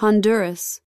Honduras